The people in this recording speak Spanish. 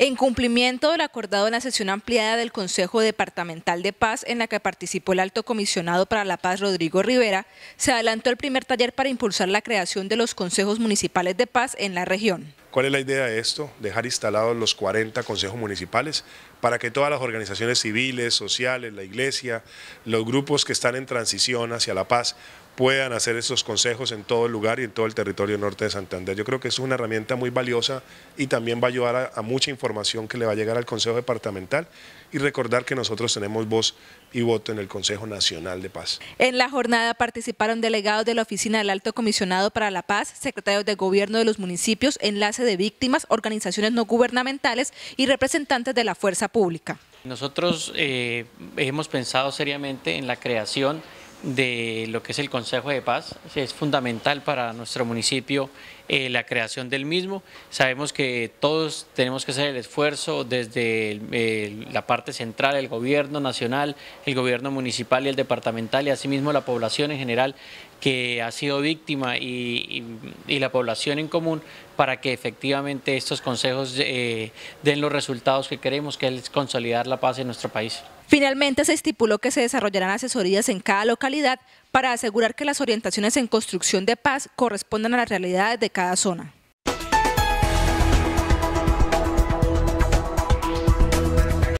En cumplimiento del acordado en la sesión ampliada del Consejo Departamental de Paz, en la que participó el alto comisionado para la paz Rodrigo Rivera, se adelantó el primer taller para impulsar la creación de los consejos municipales de paz en la región. ¿Cuál es la idea de esto? Dejar instalados los 40 consejos municipales para que todas las organizaciones civiles, sociales, la iglesia, los grupos que están en transición hacia la paz puedan hacer esos consejos en todo el lugar y en todo el territorio norte de Santander. Yo creo que es una herramienta muy valiosa y también va a ayudar a, mucha información que le va a llegar al Consejo Departamental y recordar que nosotros tenemos voz y voto en el Consejo Nacional de Paz. En la jornada participaron delegados de la Oficina del Alto Comisionado para la Paz, secretarios de Gobierno de los municipios, enlace de víctimas, organizaciones no gubernamentales y representantes de la fuerza pública. Nosotros eh, hemos pensado seriamente en la creación de lo que es el Consejo de Paz. Es fundamental para nuestro municipio eh, la creación del mismo. Sabemos que todos tenemos que hacer el esfuerzo desde la parte central, el gobierno nacional, el gobierno municipal y el departamental y asimismo la población en general que ha sido víctima y, la población en común para que efectivamente estos consejos eh, den los resultados que queremos, que es consolidar la paz en nuestro país. Finalmente se estipuló que se desarrollarán asesorías en cada localidad para asegurar que las orientaciones en construcción de paz correspondan a las realidades de cada zona.